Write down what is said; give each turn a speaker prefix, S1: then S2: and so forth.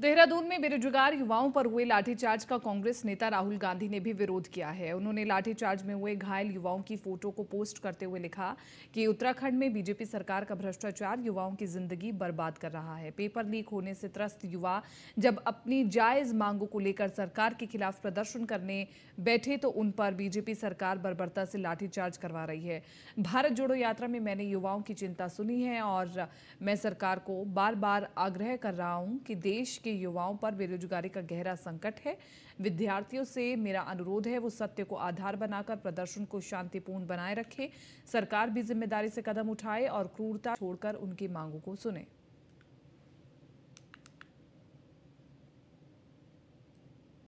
S1: देहरादून में बेरोजगार युवाओं पर हुए लाठीचार्ज का कांग्रेस नेता राहुल गांधी ने भी विरोध किया है उन्होंने लाठीचार्ज में हुए घायल युवाओं की फोटो को पोस्ट करते हुए लिखा कि उत्तराखंड में बीजेपी सरकार का भ्रष्टाचार युवाओं की जिंदगी बर्बाद कर रहा है पेपर लीक होने से त्रस्त युवा जब अपनी जायज मांगों को लेकर सरकार के खिलाफ प्रदर्शन करने बैठे तो उन पर बीजेपी सरकार बर्बरता से लाठीचार्ज करवा रही है भारत जोड़ो यात्रा में मैंने युवाओं की चिंता सुनी है और मैं सरकार को बार बार आग्रह कर रहा हूँ कि देश के युवाओं पर बेरोजगारी का गहरा संकट है विद्यार्थियों से मेरा अनुरोध है वो सत्य को आधार बनाकर प्रदर्शन को शांतिपूर्ण बनाए रखें सरकार भी जिम्मेदारी से कदम उठाए और क्रूरता छोड़कर उनकी मांगों को सुने